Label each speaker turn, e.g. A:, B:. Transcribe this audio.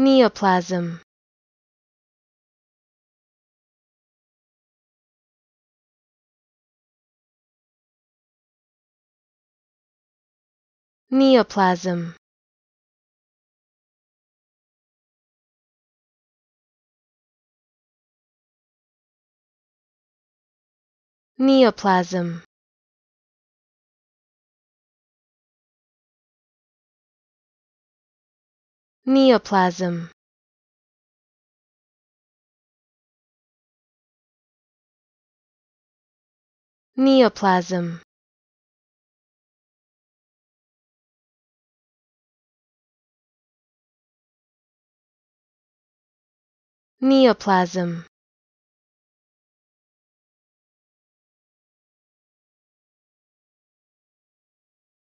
A: neoplasm neoplasm neoplasm neoplasm neoplasm neoplasm